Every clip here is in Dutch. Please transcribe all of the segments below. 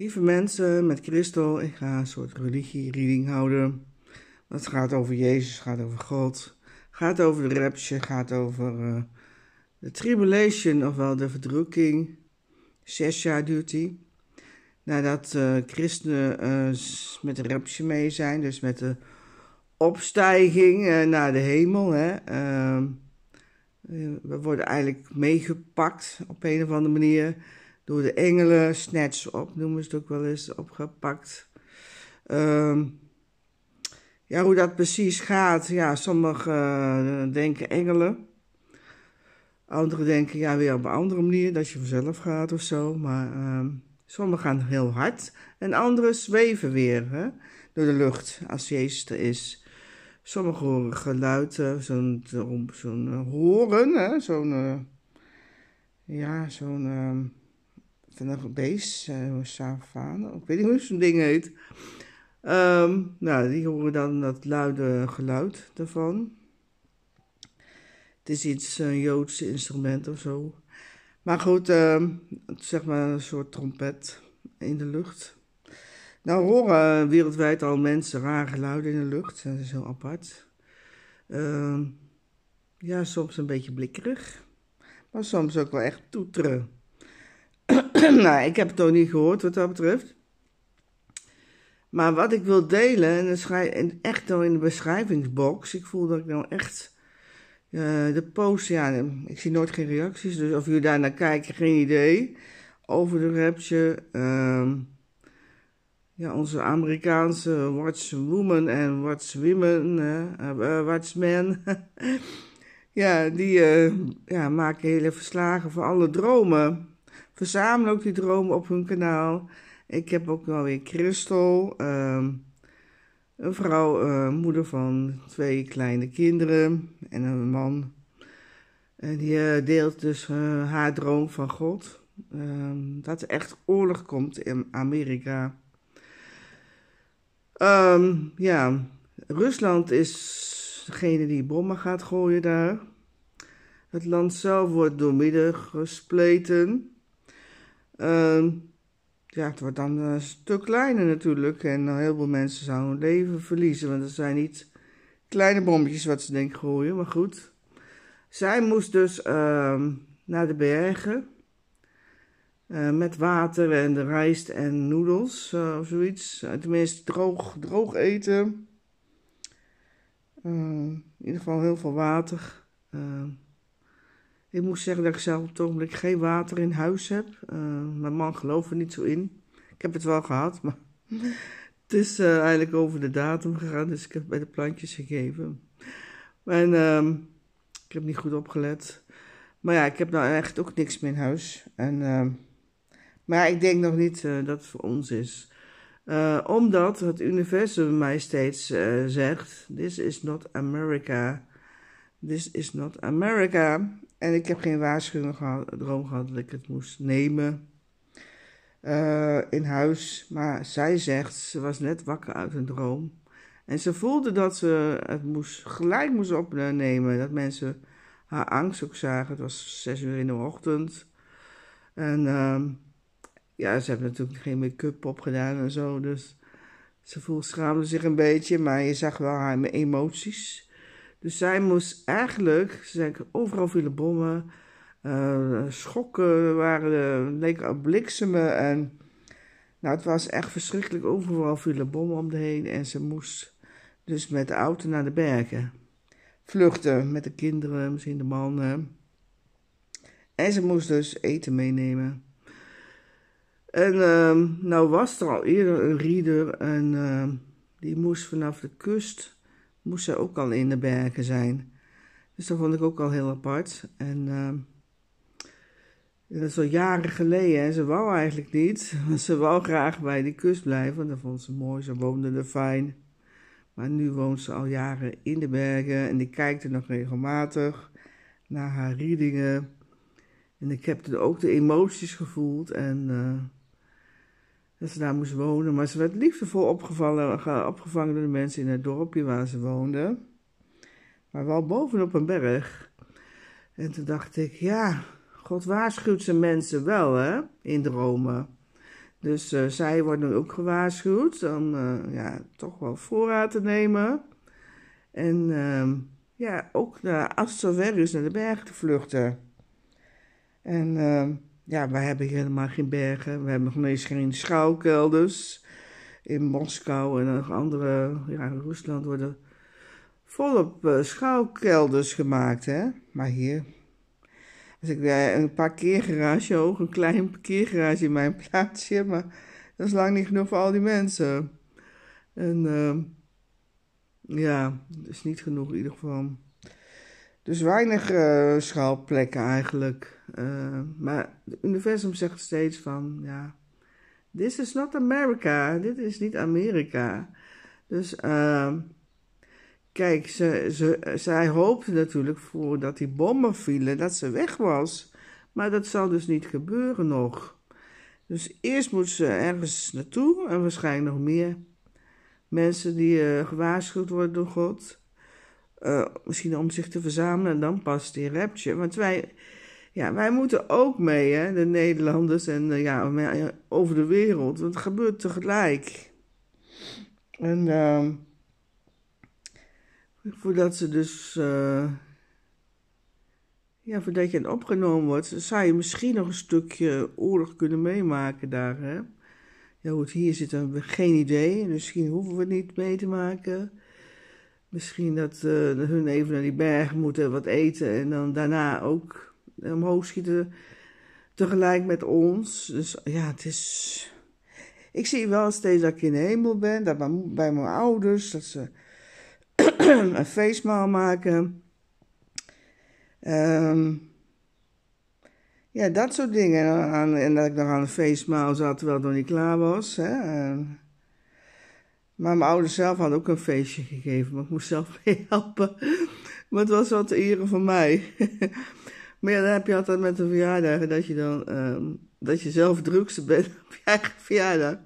Lieve mensen, met Christel, ik ga een soort religie-reading houden. Dat gaat over Jezus, gaat over God, gaat over de rapture, gaat over eh, de tribulation, ofwel de verdrukking. Zes jaar duurt die. Nadat eh, christen eh, met de rapture mee zijn, dus met de opstijging naar de hemel. Hè, ehm, we worden eigenlijk meegepakt op een of andere manier door de engelen, snatch op, noemen ze het ook wel eens, opgepakt. Ehm, ja, hoe dat precies gaat, ja, sommigen eh, denken engelen. Anderen denken, ja, weer op een andere manier, dat je vanzelf gaat of zo. Maar ehm, sommigen gaan heel hard en anderen zweven weer hè, door de lucht als Jezus er is. Sommigen horen geluiden, zo'n zo uh, eh, horen, zo'n, eh, ja, zo'n... Ehm, ik vind een beest, uh, ik weet niet hoe zo'n ding heet. Ehm, nou, die horen dan dat luide geluid daarvan. Het is iets, een eh, Joods instrument of zo. Maar goed, ehm, zeg maar een soort trompet in de lucht. Nou horen wereldwijd al mensen raar geluiden in de lucht. Dat is heel apart. Ehm, ja, soms een beetje blikkerig. Maar soms ook wel echt toeteren. nou, ik heb het ook niet gehoord wat dat betreft. Maar wat ik wil delen, en, schrijf, echt al in de beschrijvingsbox, ik voel dat ik nou echt eh, de post, ja, ik zie nooit geen reacties, dus of jullie daar naar kijken, geen idee. Over de rapje, ehm, ja, onze Amerikaanse What's Woman en What's Women, uh, Men. ja, die eh, ja, maken hele verslagen voor alle dromen. Verzamel ook die dromen op hun kanaal. Ik heb ook wel weer Christel, ehm, een vrouw, eh, moeder van twee kleine kinderen en een man. En die eh, deelt dus eh, haar droom van God. Ehm, dat er echt oorlog komt in Amerika. Ehm, ja, Rusland is degene die bommen gaat gooien daar. Het land zelf wordt doormidden gespleten. Uh, ja, het wordt dan eh, een stuk kleiner natuurlijk. En eh, heel veel mensen zouden hun leven verliezen. Want dat zijn niet kleine bommetjes wat ze denken gooien. Maar goed. Zij moest dus ehm, naar de bergen. Eh, met water en de rijst en noedels of zoiets. tenminste, droog, droog eten. Ehm, in ieder geval heel veel water. Ik moet zeggen dat ik zelf op het ogenblik geen water in huis heb. Eh, mijn man gelooft er niet zo in. Ik heb het wel gehad, maar het is eh, eigenlijk over de datum gegaan. Dus ik heb bij de plantjes gegeven. En ehm, ik heb niet goed opgelet. Maar ja, ik heb nou echt ook niks meer in huis. En, ehm, maar ik denk nog niet eh, dat het voor ons is. omdat het universum mij steeds zegt: This is not America. This is not America. En ik heb geen waarschuwing gehad, droom gehad dat ik het moest nemen eh, in huis. Maar zij zegt, ze was net wakker uit een droom. En ze voelde dat ze het moest, gelijk moest opnemen. Eh, dat mensen haar angst ook zagen. Het was zes uur in de ochtend. En ehm, ja, ze hebben natuurlijk geen make-up op gedaan en zo. Dus ze voelde, schaamde zich een beetje. Maar je zag wel haar emoties. Dus zij moest eigenlijk, ze overal vielen bommen, uh, schokken waren, leken bliksemen en nou, het was echt verschrikkelijk. Overal vielen bommen om de heen en ze moest dus met de auto naar de bergen. Vluchten met de kinderen, misschien de mannen. En ze moest dus eten meenemen. En ehm, nou was er al eerder een rieder en ehm, die moest vanaf de kust moest ze ook al in de bergen zijn. Dus dat vond ik ook al heel apart. En ehm, dat is al jaren geleden. Ze wou eigenlijk niet. Want ze wou graag bij die kust blijven. dat vond ze mooi. Ze woonde er fijn. Maar nu woont ze al jaren in de bergen. En ik kijk er nog regelmatig naar haar riedingen. En ik heb er ook de emoties gevoeld. En... Eh, dat ze daar moest wonen. Maar ze werd liefdevol opgevallen, opgevangen door de mensen in het dorpje waar ze woonde. Maar wel bovenop een berg. En toen dacht ik, ja, God waarschuwt zijn mensen wel, hè, in dromen. Dus eh, zij worden ook gewaarschuwd om eh, ja, toch wel voorraad te nemen. En ehm, ja, ook naar, als naar de berg te vluchten. En ehm, ja, wij hebben helemaal geen bergen. We hebben nog eens geen schouwkelders. In Moskou en nog andere, ja, in Rusland worden volop eh, schouwkelders gemaakt, hè. Maar hier, als ik eh, een parkeergarage, hoog een klein parkeergarage in mijn plaatsje, maar dat is lang niet genoeg voor al die mensen. En ehm, ja, dat is niet genoeg in ieder geval. Dus weinig uh, eh, schuilplekken eigenlijk. Eh, maar het universum zegt steeds van, ja, this is not America, dit is niet Amerika. Dus ehm, kijk, ze, ze, zij hoopte natuurlijk voordat die bommen vielen dat ze weg was. Maar dat zal dus niet gebeuren nog. Dus eerst moet ze ergens naartoe en waarschijnlijk nog meer mensen die eh, gewaarschuwd worden door God. Eh, misschien om zich te verzamelen en dan pas die rapture. Want wij, ja, wij moeten ook mee, hè, de Nederlanders en eh, ja, over de wereld. Want het gebeurt tegelijk. En ehm, voordat ze dus. Eh, ja, voordat je opgenomen wordt, zou je misschien nog een stukje oorlog kunnen meemaken daar. Hè? Ja, hoe het hier zit, hebben we geen idee. Misschien hoeven we het niet mee te maken. Misschien dat uh, hun even naar die berg moeten wat eten en dan daarna ook eh, omhoog schieten tegelijk met ons. Dus ja, het is. Ik zie wel steeds dat ik in de hemel ben, dat bij mijn ouders, dat ze een feestmaal maken. Ehm, ja, dat soort dingen. En, en, dat ik nog aan een feestmaal zat terwijl ik nog niet klaar was. Hè. Ehm, maar mijn ouders zelf hadden ook een feestje gegeven, maar ik moest zelf mee helpen. Maar het was wel te eren van mij. maar ja, dan heb je altijd met de verjaardag dat je dan ehm, dat je zelf drukste bent op je eigen verjaardag.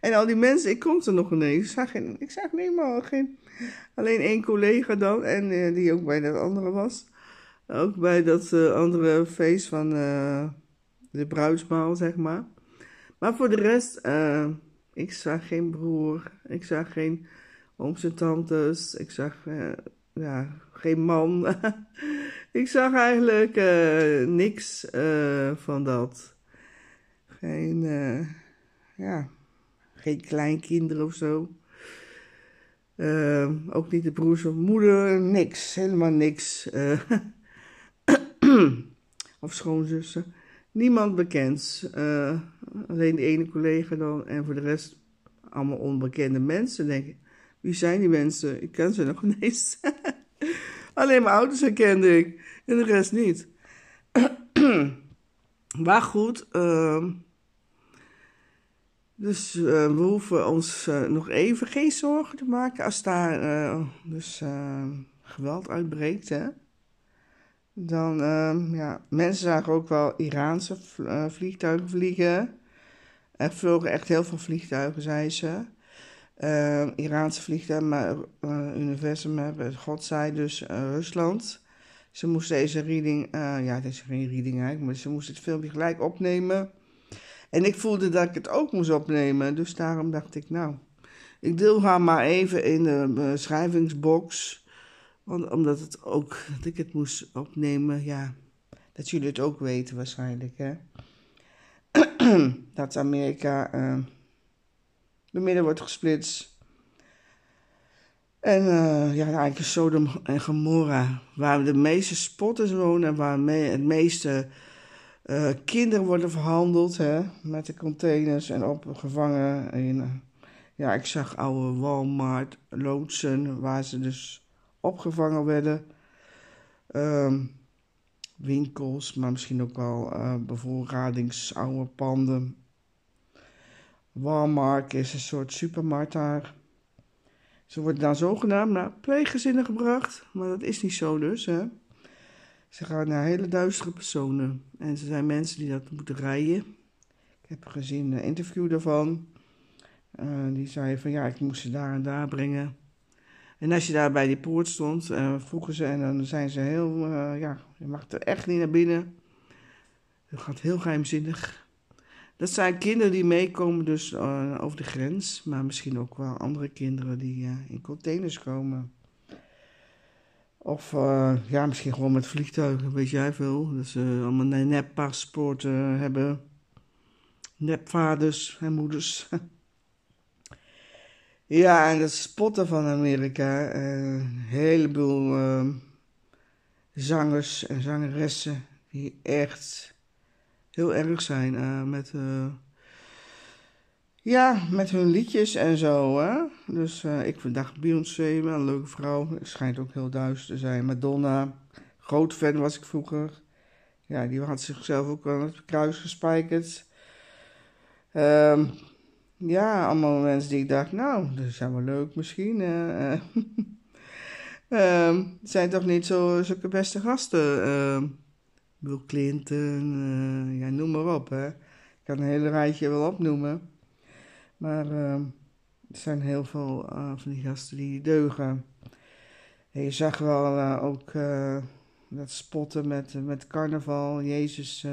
En al die mensen, ik kon er nog ineens. Ik zag, geen, ik geen, alleen één collega dan, en eh, die ook bij dat andere was. Ook bij dat eh, andere feest van eh, de bruidsmaal, zeg maar. Maar voor de rest ik zag geen broer, ik zag geen ooms en tantes, ik zag eh, ja, geen man. ik zag eigenlijk eh, niks eh, van dat. Geen, ja, geen kleinkinderen of zo. ook niet de broers of moeder, niks, helemaal niks. of schoonzussen niemand bekend. Eh, alleen de ene collega dan en voor de rest allemaal onbekende mensen. Denk ik, wie zijn die mensen? Ik ken ze nog niet alleen mijn ouders herkende ik en de rest niet. maar goed, ehm, dus eh, we hoeven ons eh, nog even geen zorgen te maken als daar dus geweld uitbreekt, hè. Dan, ehm, ja, mensen zagen ook wel Iraanse eh, vliegtuigen vliegen. Er vlogen echt heel veel vliegtuigen, zei ze. Ehm, Iraanse vliegtuigen, maar eh, universum hebben, zei dus eh, Rusland. Ze moest deze reading, ja, is geen reading eigenlijk, maar ze moest het filmpje gelijk opnemen. En ik voelde dat ik het ook moest opnemen, dus daarom dacht ik, nou, ik deel haar maar even in de beschrijvingsbox omdat het ook, dat ik het moest opnemen, ja, dat jullie het ook weten waarschijnlijk, hè. dat Amerika uh, midden wordt gesplitst. En uh, ja, eigenlijk Sodom en Gomorra, waar de meeste spotters wonen, waar me het meeste eh, kinderen worden verhandeld hè, met de containers en opgevangen. ja, ik zag oude Walmart, loodsen, waar ze dus opgevangen werden. Ehm, winkels, maar misschien ook wel bijvoorbeeld eh, bevoorradings, panden. Walmart is een soort supermarkt daar. Ze worden daar zogenaamd naar pleeggezinnen gebracht, maar dat is niet zo dus. Hè? Ze gaan naar hele duistere personen en ze zijn mensen die dat moeten rijden. Ik heb gezien een interview daarvan. Eh, die zei van ja, ik moest ze daar en daar brengen. En als je daar bij die poort stond, eh, vroegen ze en dan zijn ze heel, uh, ja, je mag er echt niet naar binnen. Dat gaat heel geheimzinnig. Dat zijn kinderen die meekomen dus eh, over de grens, maar misschien ook wel andere kinderen die in containers komen. Of ja, misschien gewoon met vliegtuigen, weet jij veel. Dat ze allemaal neppaspoorten hebben. Nepvaders en moeders. Ja, en dat spotten van Amerika. Eh, een heleboel ehm, zangers en zangeressen die echt heel erg zijn eh, met, uh, ja, met hun liedjes en zo. Hè? Dus ik vandaag Beyoncé, een leuke vrouw. Schijnt ook heel duister te zijn. Madonna, groot fan was ik vroeger. Ja, die had zichzelf ook aan het kruis gespijkerd. Um, ja, allemaal mensen die ik dacht, nou, dat is wel leuk misschien. Uh, zijn toch niet zo, zulke beste gasten. Uh, ehm. Bill Clinton, eh, ja, noem maar op. Hè. Ik kan een hele rijtje wel opnoemen. Maar ehm, er zijn heel veel van die gasten die deugen. je zag wel ook dat spotten met, met carnaval. Jezus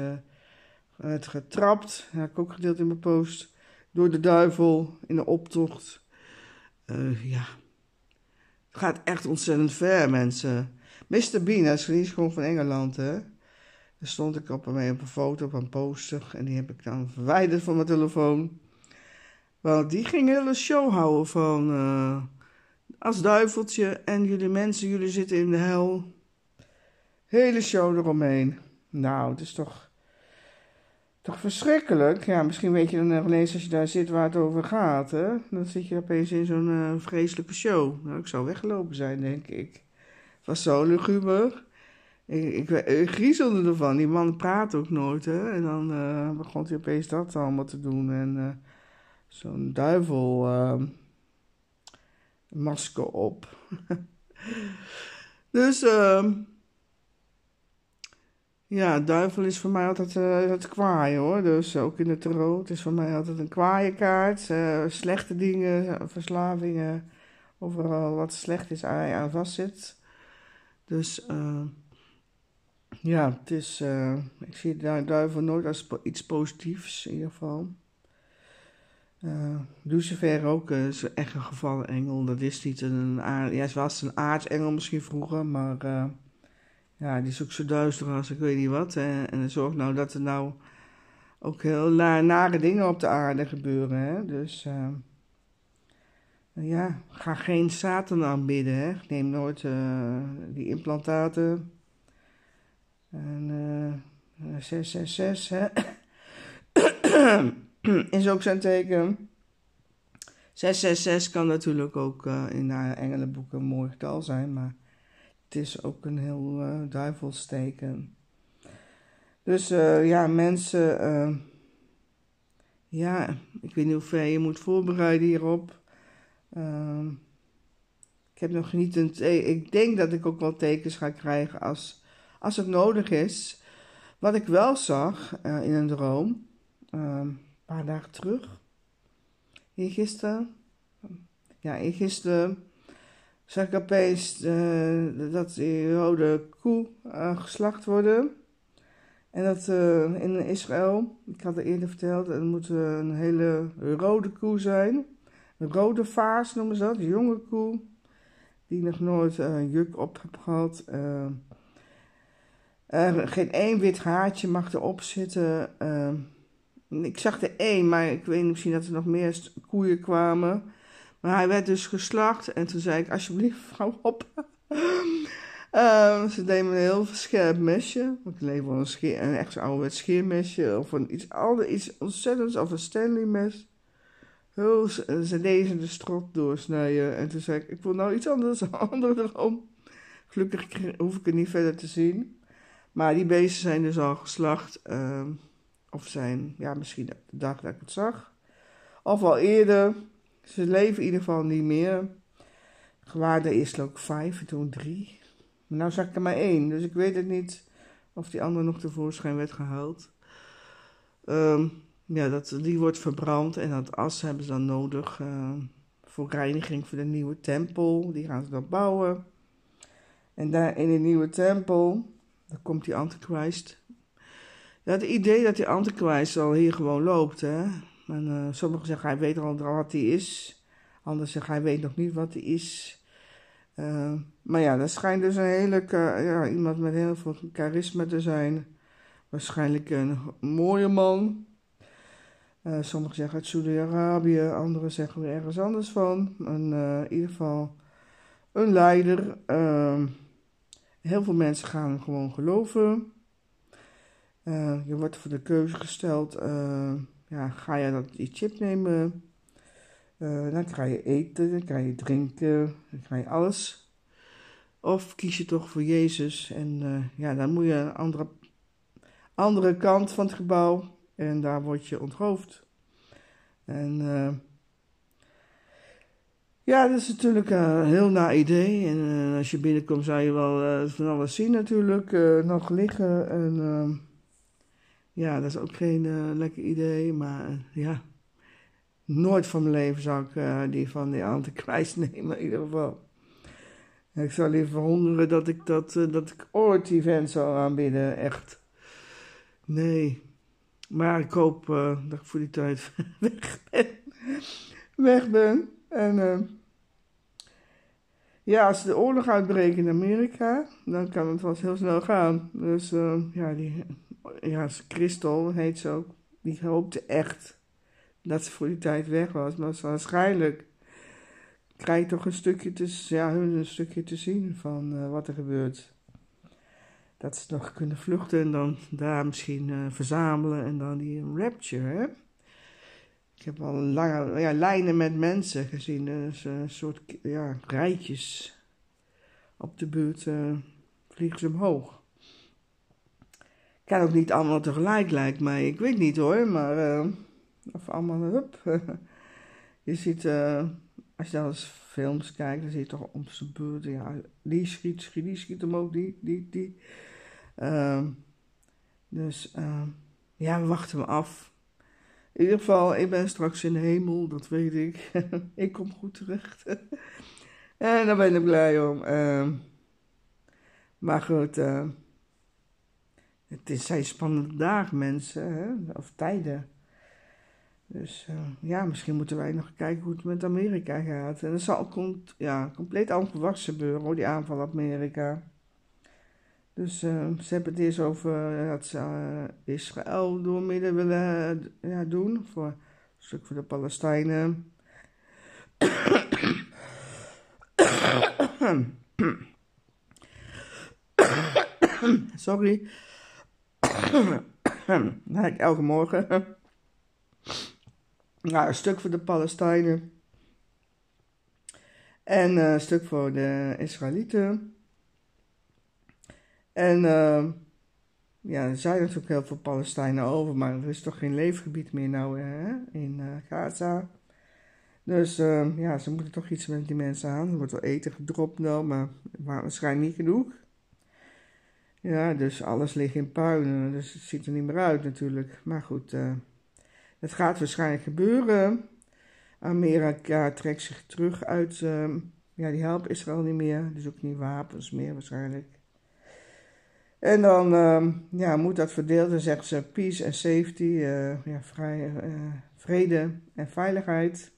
het getrapt. Dat heb ik ook gedeeld in mijn post door de duivel in de optocht. Eh, ja, het gaat echt ontzettend ver, mensen. Mr. Bean, hij is gewoon van Engeland, hè. Daar stond ik op mee op een foto, op een poster. En die heb ik dan verwijderd van mijn telefoon. Want die ging een hele show houden van... Eh, als duiveltje en jullie mensen, jullie zitten in de hel. Hele show eromheen. Nou, het is toch toch verschrikkelijk? Ja, misschien weet je dan nog eens als je daar zit waar het over gaat. Hè? Dan zit je opeens in zo'n eh, vreselijke show. Nou, ik zou weggelopen zijn, denk ik. Het was zo luguber. Ik, ik, griezelde ervan. Die man praat ook nooit. Hè? En dan eh, begon hij opeens dat allemaal te doen. En eh, zo'n duivel ehm, masker op. dus... ehm ja, duivel is voor mij altijd het eh, kwaaien hoor. Dus ook in het tarot. Het is voor mij altijd een kwaaie kaart. Eh, slechte dingen, eh, verslavingen. Overal wat slecht is aan, aan vastzit. Dus ja, het is, ik zie de duivel nooit als iets positiefs in ieder geval. Uh, Lucifer ook uh, is echt een gevallen engel. Dat is niet een aard. Ja, ze was een aartsengel misschien vroeger, maar ja, die zoekt ook zo duister als ik weet niet wat. En, dat zorgt nou dat er nou ook heel nare dingen op de aarde gebeuren. Hè? Dus ehm, ja, ga geen Satan aanbidden. Hè? Neem nooit eh, die implantaten. En 666 eh, hè? is ook zijn teken. 666 kan natuurlijk ook eh, in de engelenboeken een mooi getal zijn, maar is ook een heel eh, duivelsteken. Dus eh, ja, mensen, eh, ja, ik weet niet hoe ver je moet voorbereiden hierop. Ehm, ik heb nog niet een. Ik denk dat ik ook wel tekens ga krijgen als, als het nodig is. Wat ik wel zag in een droom, ehm, een paar dagen terug, hier gisteren. Ja, eergisteren zag ik opeens eh, dat die rode koe uh, geslacht worden. En dat eh, in Israël, ik had het eerder verteld, het moet een hele rode koe zijn. Een rode vaas noemen ze dat, een jonge koe. Die nog nooit een juk op heb gehad. geen één wit haartje mag erop zitten. ik zag er één, maar ik weet niet, misschien dat er nog meer koeien kwamen. Maar hij werd dus geslacht en toen zei ik, alsjeblieft, vrouw op. Ehm, ze deed me een heel scherp mesje. Ik leef wel een, scheer, een echt ouderwets scheermesje of een iets, ander, iets ontzettends of een Stanley mes. Eh, ze deed de strot doorsnijden en toen zei ik, ik wil nou iets anders, een Gelukkig hoef ik het niet verder te zien. Maar die beesten zijn dus al geslacht. Ehm, of zijn, ja, misschien de dag dat ik het zag. Of al eerder. Ze leven in ieder geval niet meer. Gewaarde eerst ook vijf en toen drie. nou zag ik er maar één, dus ik weet het niet of die andere nog tevoorschijn werd gehaald. Ehm, ja, dat, die wordt verbrand en dat as hebben ze dan nodig ehm, voor reiniging voor de nieuwe tempel. Die gaan ze dan bouwen. En daar in de nieuwe tempel, daar komt die antichrist. Het idee dat die antichrist al hier gewoon loopt, hè. Eh, sommigen zeggen hij weet al wat hij is. Anderen zeggen hij weet nog niet wat hij is. Eh, maar ja, dat schijnt dus een hele, eh, ja, iemand met heel veel charisma te zijn. Waarschijnlijk een mooie man. Uh, sommigen zeggen uit Saudi-Arabië, anderen zeggen weer ergens anders van. En, in ieder geval een leider. Ehm, heel veel mensen gaan hem gewoon geloven. je wordt voor de keuze gesteld ja, ga je dat, die chip nemen, eh, dan krijg je eten, dan krijg je drinken, dan krijg je alles. Of kies je toch voor Jezus en eh, ja, dan moet je een andere, andere kant van het gebouw en daar word je onthoofd. En eh, ja, dat is natuurlijk een heel na idee. En als je binnenkomt zou je wel van alles zien natuurlijk, nog liggen en... Ja, dat is ook geen eh, lekker idee, maar eh, ja. Nooit van mijn leven zou ik eh, die van die antichrist nemen, in ieder geval. Ik zou liever verwonderen dat ik, dat, dat ik ooit die vent zou aanbieden, echt. Nee. Maar ik hoop dat ik voor die tijd weg ben. weg ben. En ja, als de oorlog uitbreekt in Amerika, dan kan het wel heel snel gaan. Dus ja, die ja, Christel heet ze ook, die hoopte echt dat ze voor die tijd weg was. Maar waarschijnlijk krijg je toch een stukje te, ja, hun een stukje te zien van eh, wat er gebeurt. Dat ze nog kunnen vluchten en dan daar misschien eh, verzamelen en dan die rapture. Ik heb al lange ja, lijnen met mensen gezien, een soort ja, rijtjes op de buurt eh, vliegen ze omhoog. Kan ook niet allemaal tegelijk, lijkt mij. Ik weet niet hoor, maar. Eh, of allemaal, hup. je ziet, uh, als je dan eens films kijkt, dan zie je toch om zijn beurt. Ja, die schiet, schiet, die schiet hem ook, die, die, die. Uh, dus, eh, ja, we wachten hem af. In ieder geval, ik ben straks in de hemel, dat weet ik. ik kom goed terecht. en daar ben ik blij om. Ehm, maar goed. Het is, zijn spannende dagen, mensen, hè? of tijden. Dus eh, ja, misschien moeten wij nog kijken hoe het met Amerika gaat. En dat zal komt, ja, compleet onverwachts gebeuren, hoor, die aanval op Amerika. Dus eh, ze hebben het eerst over eh, dat ze Israël door midden willen ja, doen. Voor een stuk voor de Palestijnen. Sorry waar elke morgen nou, een stuk voor de Palestijnen en eh, een stuk voor de Israëlieten. En eh, ja, er zijn natuurlijk heel veel Palestijnen over, maar er is toch geen leefgebied meer nou hè, in eh, Gaza. Dus ja, ze moeten toch iets met die mensen aan. Er wordt wel eten gedropt nou, maar waarschijnlijk niet genoeg. Ja, dus alles ligt in puin. Dus het ziet er niet meer uit natuurlijk. Maar goed, eh, het gaat waarschijnlijk gebeuren. Amerika trekt zich terug uit. Ehm, ja, die helpt Israël niet meer. Dus ook niet wapens meer waarschijnlijk. En dan ehm, ja, moet dat verdeeld. Dan zeggen ze peace and safety. Eh, ja, vrij, eh, vrede en veiligheid.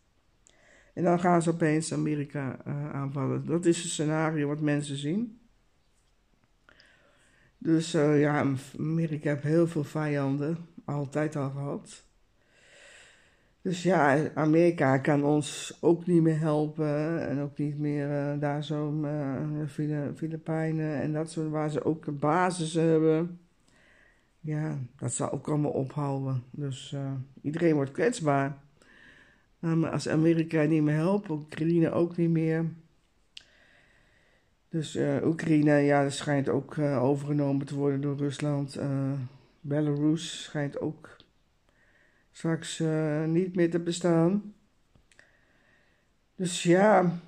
En dan gaan ze opeens Amerika aanvallen. Dat is het scenario wat mensen zien. Dus eh, ja, Amerika heeft heel veel vijanden, altijd al gehad. Dus ja, Amerika kan ons ook niet meer helpen en ook niet meer eh, daar zo eh, Filipijnen en dat soort waar ze ook een basis hebben. Ja, dat zal ook allemaal ophouden. Dus iedereen wordt kwetsbaar. Um, als Amerika niet meer helpt, Oekraïne ook niet meer. Dus eh, Oekraïne, ja, dat schijnt ook eh, overgenomen te worden door Rusland. Eh, Belarus schijnt ook straks niet meer te bestaan. Dus ja,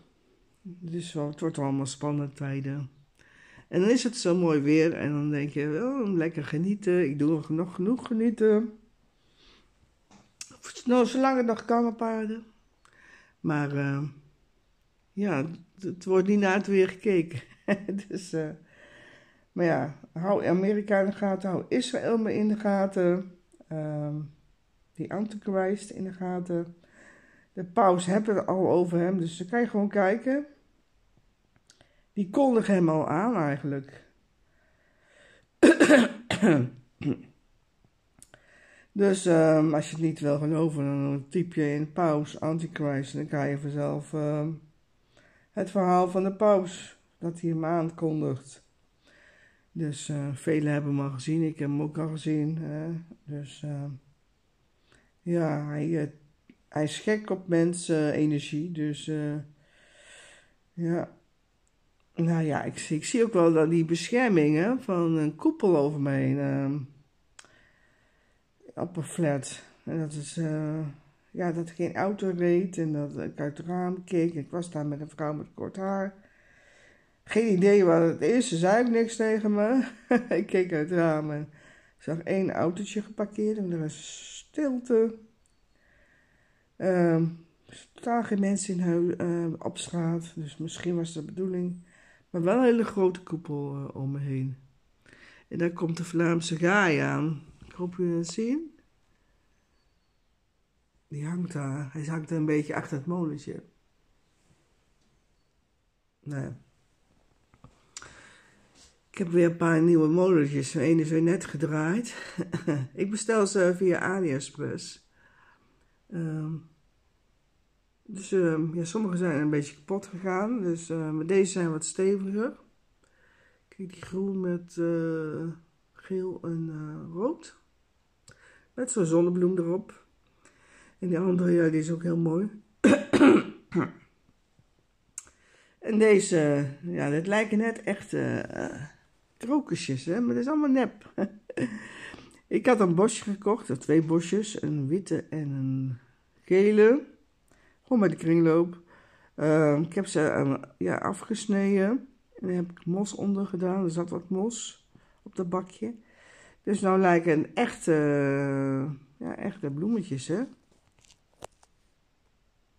dus het wordt allemaal spannende tijden. En dan is het zo mooi weer en dan denk je, oh, lekker genieten, ik doe nog genoeg genieten. Nou, zolang het nog kan op aarde. Maar ja, het wordt niet naar het weer gekeken. dus, eh, maar ja, hou Amerika in de gaten, hou Israël maar in de gaten. Ehm, die Antichrist in de gaten. De paus hebben het al over hem, dus dan kan je gewoon kijken. Die kondigen hem al aan eigenlijk. dus ehm, als je het niet wil geloven, dan typ je in paus, antichrist en dan kan je vanzelf... Um, het verhaal van de paus dat hij hem aankondigt. Dus uh, velen hebben hem al gezien, ik heb hem ook al gezien. Dus eh, ja, hij, eh, hij is gek op mensen energie. Dus ja, nou ja, ik, ik, zie ook wel dat die beschermingen van een koepel over mij heen. op flat. En dat is, ja, dat er geen auto reed en dat ik uit het raam keek. Ik was daar met een vrouw met kort haar. Geen idee wat het is, ze zei niks tegen me. ik keek uit het raam en zag één autootje geparkeerd en er was stilte. Ehm, er staan geen mensen in huis, ehm, op straat, dus misschien was dat de bedoeling. Maar wel een hele grote koepel eh, om me heen. En daar komt de Vlaamse gaai aan. Ik hoop jullie het zien. Die hangt daar. Hij hangt een beetje achter het molentje. Nee. Ik heb weer een paar nieuwe molentjes. De is weer net gedraaid. ik bestel ze via AliExpress. Ehm, dus ehm, ja, sommige zijn een beetje kapot gegaan. Dus ehm, deze zijn wat steviger. Kijk, die groen met eh, geel en eh, rood. Met zo'n zonnebloem erop. En die andere, ja, die is ook heel mooi. en deze, ja, dat lijken net echt uh, eh, krokusjes, hè? maar dat is allemaal nep. ik had een bosje gekocht, of twee bosjes, een witte en een gele. Gewoon met de kringloop. Ehm, ik heb ze ehm, ja, afgesneden. En daar heb ik mos onder gedaan. Er zat wat mos op dat bakje. Dus nou lijken echt, echte, ja, echte bloemetjes, hè.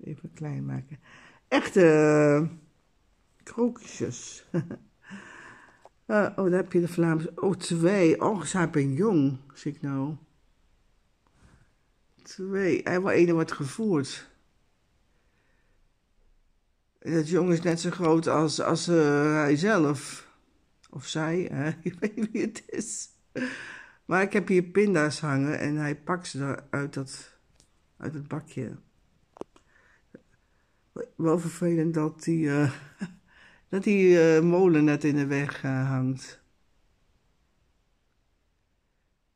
Even klein maken. Echte eh, krokusjes. Eh, oh, daar heb je de Vlaamse. Oh, twee. Oh, jong, zie ik nou. Twee. En eh, wel één wordt gevoerd. Dat jong is net zo groot als, als hij zelf. Of zij, hè? ik weet niet wie het is. Maar ik heb hier pinda's hangen en hij pakt ze uit dat, uit het bakje wel vervelend dat die, eh, dat die eh, molen net in de weg eh, hangt.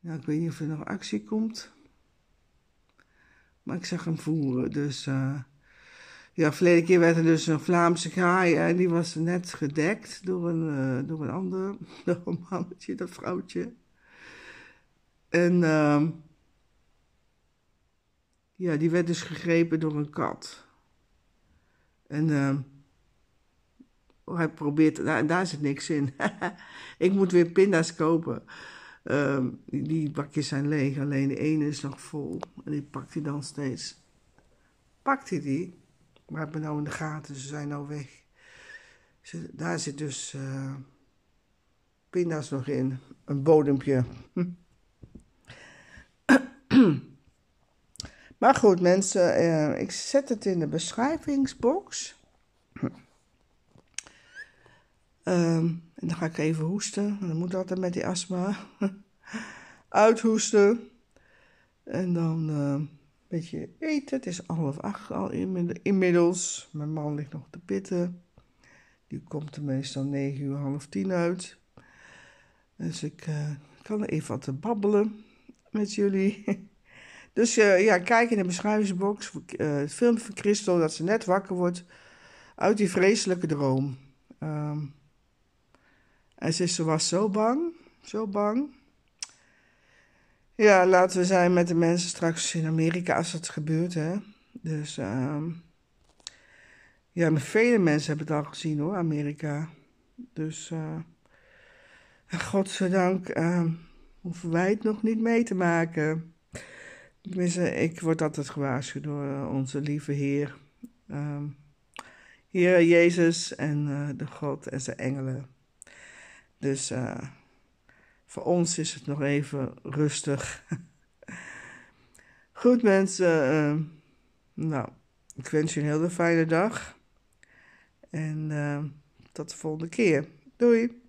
Nou, ik weet niet of er nog actie komt. Maar ik zag hem voeren, dus... ja, verleden keer werd er dus een Vlaamse kraai en die was net gedekt door een, door een ander, door een mannetje, dat vrouwtje. En ehm, ja, die werd dus gegrepen door een kat. En ehm, hij probeert, daar, daar zit niks in. ik moet weer pinda's kopen. Ehm, die bakjes zijn leeg, alleen de ene is nog vol. En die pakt hij dan steeds. Pakt hij die? Maar ik nou in de gaten, ze zijn nou weg. Ze, daar zit dus eh, pinda's nog in. Een bodempje. Maar goed, mensen, eh, ik zet het in de beschrijvingsbox. Ehm, en dan ga ik even hoesten. dan moet altijd met die astma. Uithoesten. En dan eh, een beetje eten. Het is half acht al inmiddels. Mijn man ligt nog te pitten. Die komt er meestal negen uur, half tien uit. Dus ik eh, kan even wat te babbelen met jullie. Dus eh, ja, kijk in de beschrijvingsbox uh, het filmpje van Christel dat ze net wakker wordt uit die vreselijke droom. Ehm, en ze, ze was zo bang, zo bang. Ja, laten we zijn met de mensen straks in Amerika als dat gebeurt, hè. Dus, ehm, ja, maar vele mensen hebben het al gezien, hoor, Amerika. Dus, uh, godzijdank um, hoeven wij het nog niet mee te maken. Tenminste, ik word altijd gewaarschuwd door eh, onze lieve Heer. Ehm, Heer Jezus en eh, de God en zijn engelen. Dus eh, voor ons is het nog even rustig. Goed mensen, ehm, nou, ik wens je een hele fijne dag. En ehm, tot de volgende keer. Doei!